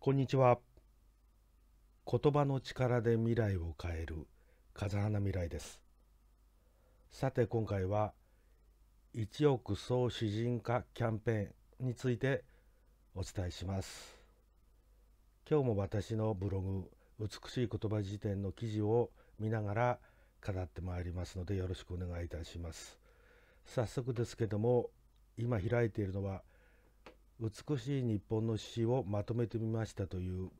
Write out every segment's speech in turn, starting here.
こんにちは。言葉の力で未来を変える風花未来です。さて今回は一億総詩人化キャンペーンについてお伝えします。今日も私のブログ美しい言葉辞典の記事を見ながら語ってまいりますのでよろしくお願いいたします。早速ですけども今開いているのは「美しい日本の詩をまとめてみましたという、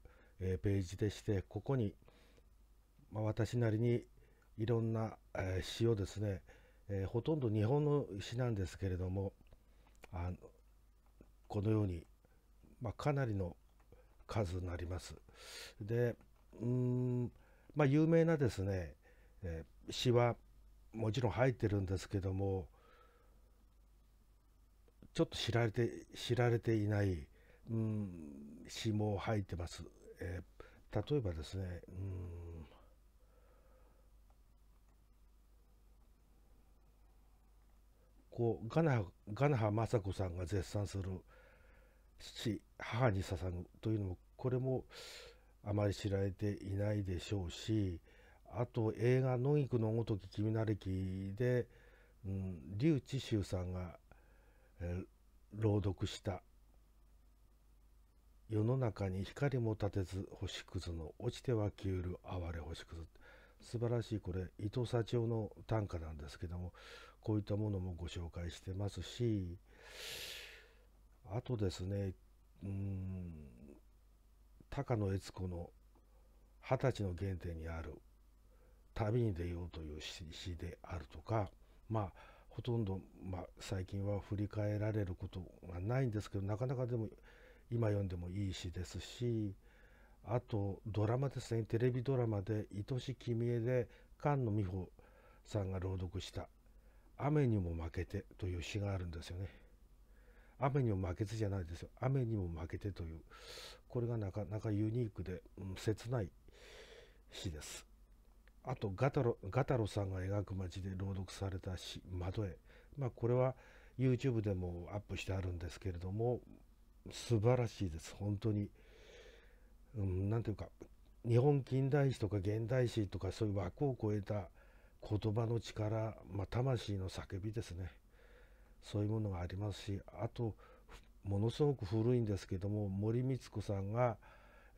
ページでしてここに、私なりにいろんな、詩をですね、ほとんど日本の詩なんですけれどもあのこのように、まあ、かなりの数になります。でうんまあ有名なですね、詩はもちろん入ってるんですけどもちょっと知られて知られていない、うん、詩も入ってます。えー、例えばですね、うん、こうガナガナハ雅子さんが絶賛する父母に捧ぐというのもこれもあまり知られていないでしょうしあと映画「野菊のごとき君なれきで」うん、リュウ・劉智ウさんがえ朗読した世の中に光も立てず星屑の落ちては消える哀れ星屑素晴らしいこれ伊藤幸男の短歌なんですけどもこういったものもご紹介してますしあとですねうん高野悦子の「二十歳の原点にある旅に出よう」という詩であるとかまあほとんど、まあ、最近は振り返られることがないんですけどなかなかでも今読んでもいい詩ですしあとドラマですねテレビドラマで「愛しきみえ」で菅野美穂さんが朗読した「雨にも負けて」という詩があるんですよね。雨にも負けずじゃないですよ雨にも負けてというこれがなかなかユニークで、うん、切ない詩です。あとガタロガタロさんが描く街で朗読されたし窓絵」まあ、これは YouTube でもアップしてあるんですけれども素晴らしいです本当に何、うん、ていうか日本近代史とか現代史とかそういう枠を超えた言葉の力、まあ、魂の叫びですねそういうものがありますしあとものすごく古いんですけども森光子さんが「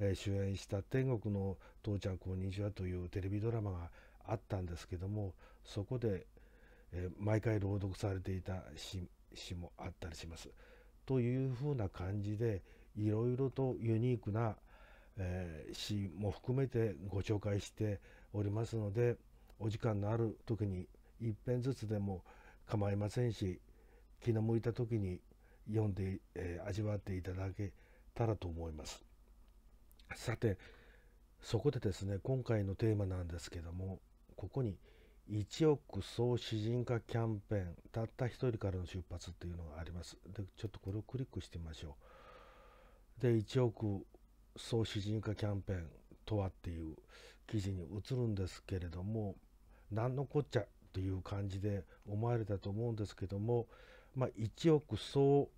え主演した「天国の父ちゃんこんにちは」というテレビドラマがあったんですけどもそこで、え毎回朗読されていた詩詩もあったりします。というふうな感じでいろいろとユニークな、えー、詩も含めてご紹介しておりますのでお時間のある時に一遍ずつでも構いませんし気の向いた時に読んで、えー、味わっていただけたらと思います。さて、そこでですね、今回のテーマなんですけども、ここに1億総詩人化キャンペーン、たった1人からの出発っていうのがあります。で、ちょっとこれをクリックしてみましょう。で、1億総詩人化キャンペーンとはっていう記事に移るんですけれども、何のこっちゃという感じで思われたと思うんですけども、まあ、1億総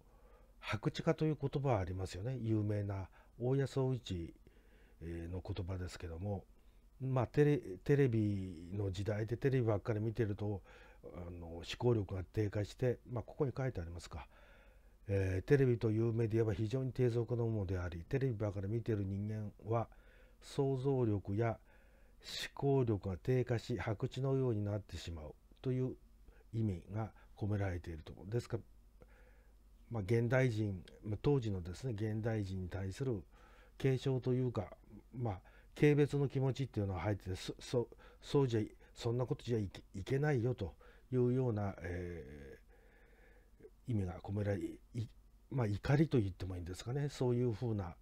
白地化という言葉はありますよね有名な大谷総一の言葉ですけども、まあ、テレテレビの時代でテレビばっかり見てるとあの思考力が低下して、まあ、ここに書いてありますか、えー、テレビというメディアは非常に低俗なものでありテレビばっかり見てる人間は想像力や思考力が低下し白痴のようになってしまうという意味が込められているとですから、まあ、現代人当時のですね現代人に対する継承というかまあ軽蔑の気持ちっていうのは入っててそそうじゃそんなことじゃいけないよというような、えー、意味が込められまあ、怒りと言ってもいいんですかねそういうふうな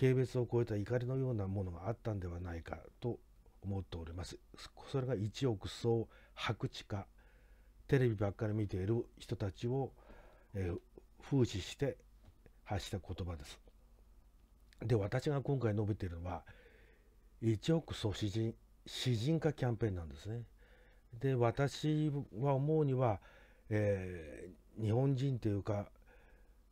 軽蔑を超えた怒りのようなものがあったんではないかと思っております。それが一億総白地化テレビばっかり見ている人たちを、えー、風刺して発した言葉です。で、私が今回述べているのは、1億総詩人、詩人化キャンペーンなんですね。で、私は思うには、えー、日本人というか、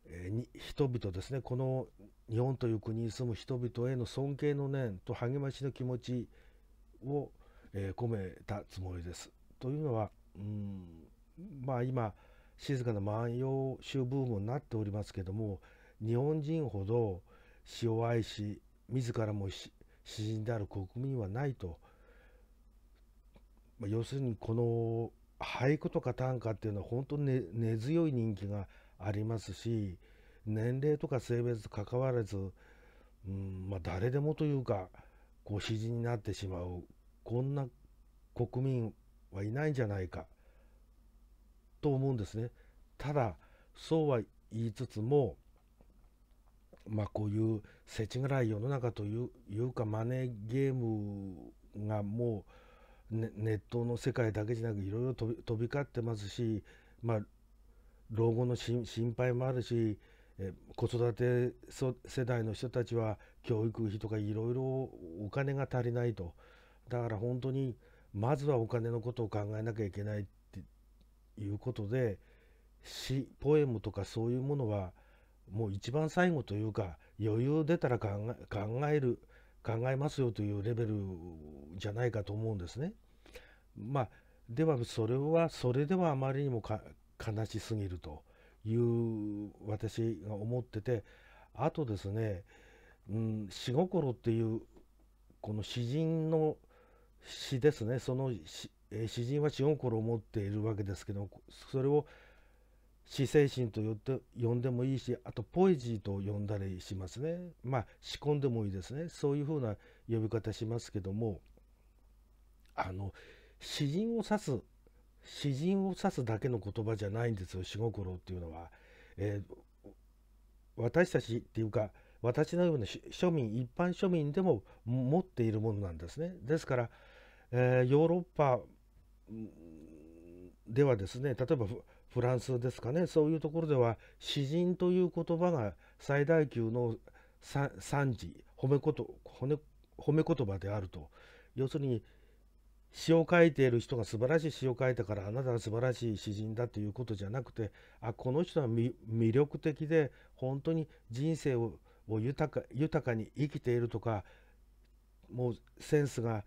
えー、人々ですね、この日本という国に住む人々への尊敬の念と励ましの気持ちを、えー、込めたつもりです。というのは、うん、まあ今、静かな万葉集ブームになっておりますけども、日本人ほど、死を愛し自らも詩人である国民はないと、まあ、要するにこの俳句とか短歌っていうのは本当に根、強い人気がありますし年齢とか性別かかわらず、うんまあ、誰でもというかこう詩人になってしまうこんな国民はいないんじゃないかと思うんですね。ただそうは言いつつもまあ、こういう世知辛い世の中というかマネーゲームがもう、ね、ネットの世界だけじゃなくいろいろ飛び交ってますし、まあ、老後の心配もあるしえ子育て世代の人たちは教育費とかいろいろお金が足りないとだから本当にまずはお金のことを考えなきゃいけないっていうことで詩ポエムとかそういうものはもう一番最後というか余裕出たら考える考えますよというレベルじゃないかと思うんですね。まあ、ではそれはそれではあまりにも悲しすぎるという私が思っててあとですね「うん、死心」っていうこの詩人の詩ですねその詩詩人は死心を持っているわけですけどそれを「詩精神と呼んでもいいしあとポエジーと呼んだりしますねまあ仕込んでもいいですねそういうふうな呼び方しますけどもあの詩人を指す詩人を指すだけの言葉じゃないんですよ死心っていうのは。えー、私たちっていうか私のような庶民一般庶民でも持っているものなんですね。ですから、えー、ヨーロッパではですね例えばフランスですかねそういうところでは詩人という言葉が最大級の賛辞褒めこと褒め言葉であると要するに詩を書いている人が素晴らしい詩を書いたからあなたは素晴らしい詩人だということじゃなくてあこの人は魅力的で本当に人生を豊か豊かに生きているとかもうセンスが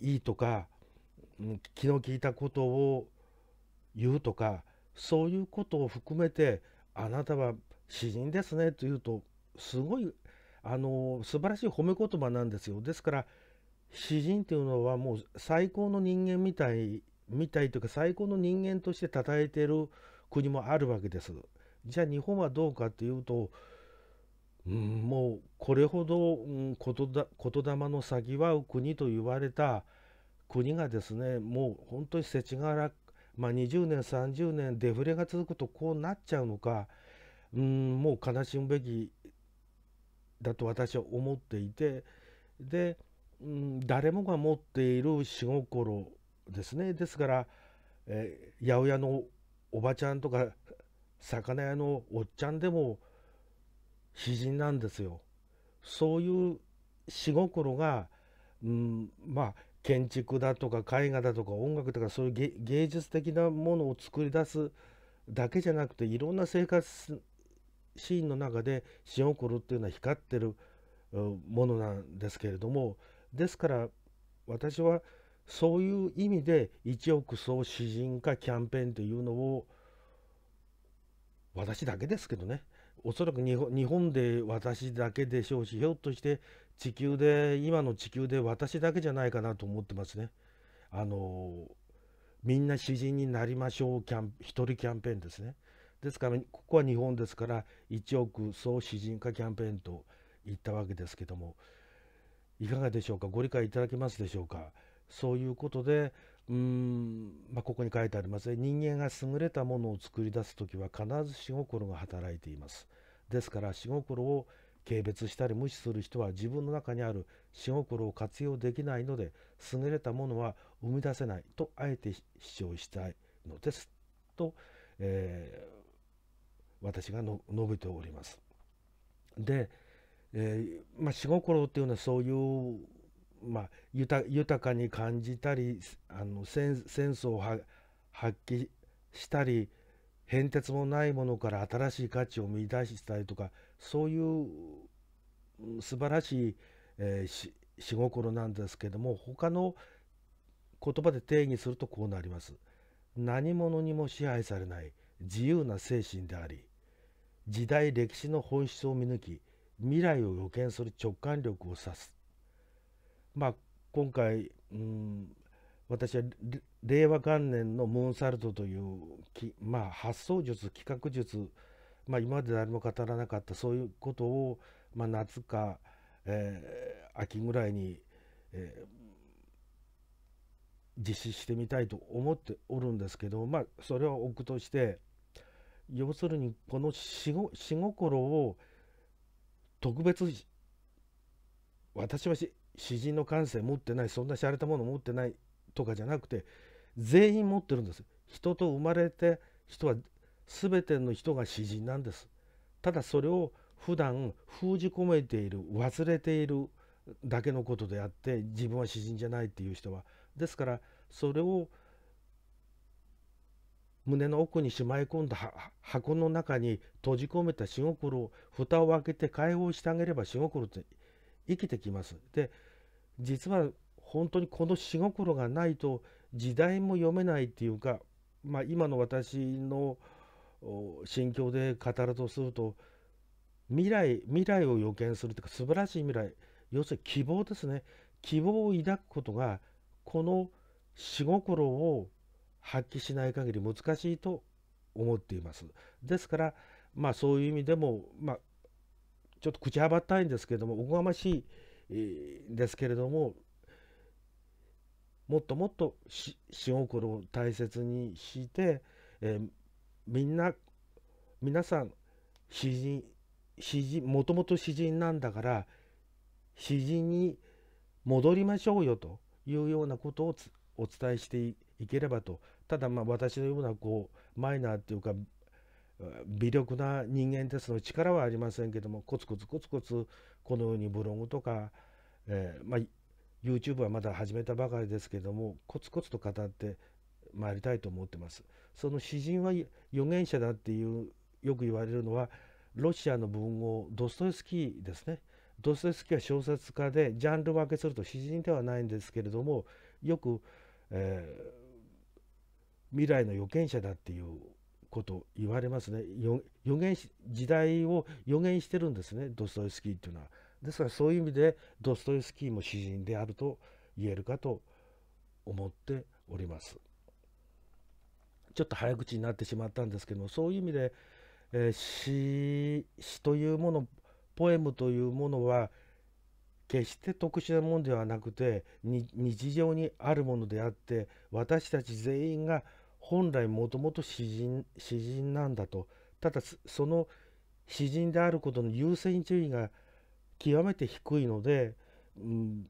いいとか気の利いたことを言うとかそういうことを含めてあなたは詩人ですねというとすごいあの素晴らしい褒め言葉なんですよ。ですから詩人というのはもう最高の人間みたいみたいというか最高の人間として称えている国もあるわけです。じゃあ日本はどうかというと、うん、もうこれほど、うん、言だ言霊の欺はう国と言われた国がですねもう本当に世知辛まあ、20年30年デフレが続くとこうなっちゃうのかうんもう悲しむべきだと私は思っていてで、うん、誰もが持っている仕心ですねですから、えー、八百屋のおばちゃんとか魚屋のおっちゃんでも詩人なんですよ。そういう仕心が、うん、まあ建築だとか絵画だとか音楽とかそういう芸術的なものを作り出すだけじゃなくていろんな生活シーンの中で詩をコルっていうのは光ってるものなんですけれどもですから私はそういう意味で一億総詩人化キャンペーンというのを私だけですけどね、おそらく日本で私だけでしょうし、ひょっとして地球で、今の地球で私だけじゃないかなと思ってますね。あの、みんな詩人になりましょうキャン、一人キャンペーンですね。ですから、ここは日本ですから、1億総詩人化キャンペーンと言ったわけですけども、いかがでしょうか、ご理解いただけますでしょうか。そういうことで、うーん、まあ、ここに書いてありますね。人間が優れたものを作り出す時は必ず仕心が働いています。ですから仕心を軽蔑したり無視する人は自分の中にある仕心を活用できないので優れたものは生み出せないとあえて主張したいのですと、えー、私が述べております。で、えーまあ、心っていうのはそういうまあ、豊かに感じたりあのセンスを発揮したり変哲もないものから新しい価値を見出したりとかそういう素晴らしい、えー、死心なんですけども他の言葉で定義するとこうなります。何者にも支配されない自由な精神であり時代歴史の本質を見抜き未来を予見する直感力を指すまあ、今回、うん、私は令和元年のムーンサルトというき、まあ、発想術企画術、まあ、今まで誰も語らなかったそういうことを、まあ、夏か、えー、秋ぐらいに、えー、実施してみたいと思っておるんですけど、まあ、それはくとして要するにこの死心を特別私はし詩人の感性持ってないそんな洒落たもの持ってないとかじゃなくて全員持ってるんです人と生まれて人は全ての人が詩人なんですただそれを普段封じ込めている忘れているだけのことであって自分は詩人じゃないっていう人はですからそれを胸の奥にしまい込んだ箱の中に閉じ込めた死ごを蓋を開けて解放してあげれば死ごって生きてきます。で実は本当にこの死心がないと時代も読めないっていうか、まあ、今の私の心境で語るとすると未来未来を予見するというか素晴らしい未来要するに希望ですね希望を抱くことがこの死心を発揮しない限り難しいと思っています。ですから、まあ、そういう意味でも、まあ、ちょっと口はばったいんですけれどもおこがましいですけれどももっともっと詩心を大切にして、えー、みんな皆さん詩人詩人もともと詩人なんだから詩人に戻りましょうよというようなことをお伝えしていければとただまあ私のようなこうマイナーっていうか微力な人間ですので力はありませんけどもコツコツコツコツこのようにブログとか、えー、まあ、YouTube はまだ始めたばかりですけどもコツコツと語ってまいりたいと思ってます。その詩人は預言者だっていうよく言われるのはロシアの文豪ドストエフスキーですね。ドストエフスキーは小説家でジャンル分けすると詩人ではないんですけれどもよく、えー、未来の預言者だっていうこと言われますね予言し時代を予言してるんですねドストエフスキーっていうのは。ですからそういう意味でドストエフスキーも詩人であると言えるかと思っております。ちょっと早口になってしまったんですけどもそういう意味で、えー、詩というものポエムというものは決して特殊なものではなくて日常にあるものであって私たち全員が本来もともと詩人詩人なんだとただその詩人であることの優先順位が極めて低いので、うん、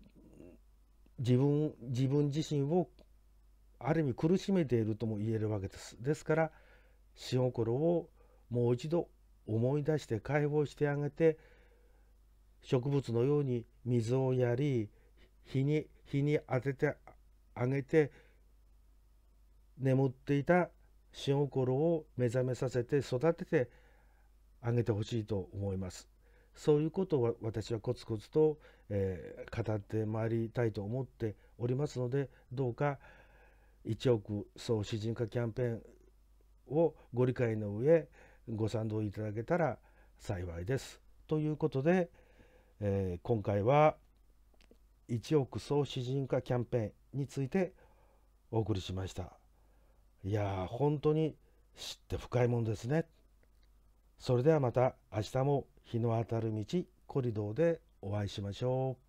自分自分自身をある意味苦しめているとも言えるわけです。ですから詩心をもう一度思い出して解放してあげて植物のように水をやり日に日に当ててあげて眠っていた真心を目覚めさせて育ててあげてほしいと思います。そういうことを私はコツコツと、えー、語ってまいりたいと思っておりますのでどうか1億総詩人化キャンペーンをご理解の上ご賛同いただけたら幸いです。ということで、えー、今回は1億総詩人化キャンペーンについてお送りしました。いやー本当に知って深いもんですねそれではまた明日も日の当たる道コリドーでお会いしましょう